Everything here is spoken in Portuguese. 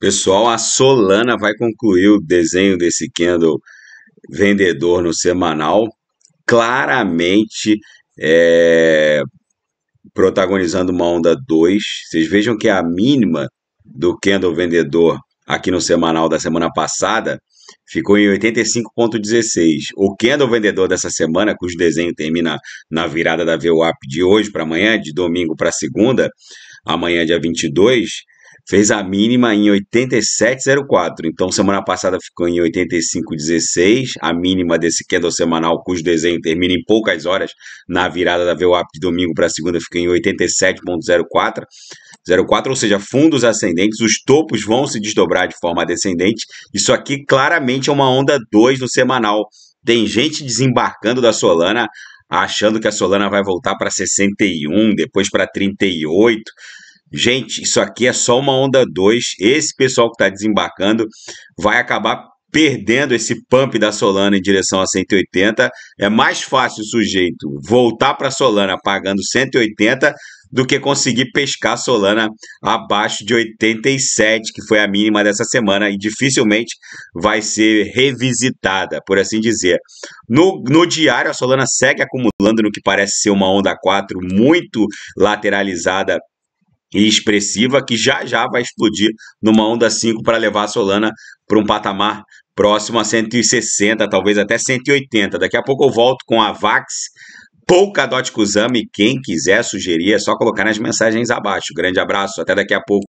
Pessoal, a Solana vai concluir o desenho desse candle vendedor no semanal, claramente é, protagonizando uma onda 2. Vocês vejam que é a mínima do candle vendedor aqui no semanal da semana passada ficou em 85,16. O candle vendedor dessa semana, cujo desenho termina na virada da VWAP de hoje para amanhã, de domingo para segunda, amanhã dia 22, fez a mínima em 87,04. Então, semana passada ficou em 85,16, a mínima desse candle semanal, cujo desenho termina em poucas horas na virada da VWAP de domingo para segunda, ficou em 87,04. 04, ou seja, fundos ascendentes, os topos vão se desdobrar de forma descendente. Isso aqui claramente é uma onda 2 no semanal. Tem gente desembarcando da Solana achando que a Solana vai voltar para 61, depois para 38. Gente, isso aqui é só uma onda 2. Esse pessoal que está desembarcando vai acabar perdendo esse pump da Solana em direção a 180. É mais fácil o sujeito voltar para Solana pagando 180 do que conseguir pescar Solana abaixo de 87, que foi a mínima dessa semana e dificilmente vai ser revisitada, por assim dizer. No, no diário, a Solana segue acumulando no que parece ser uma onda 4 muito lateralizada e expressiva que já já vai explodir numa onda 5 para levar a Solana para um patamar próximo a 160, talvez até 180. Daqui a pouco eu volto com a Vax, Polkadot Kuzami. Quem quiser sugerir é só colocar nas mensagens abaixo. Grande abraço, até daqui a pouco.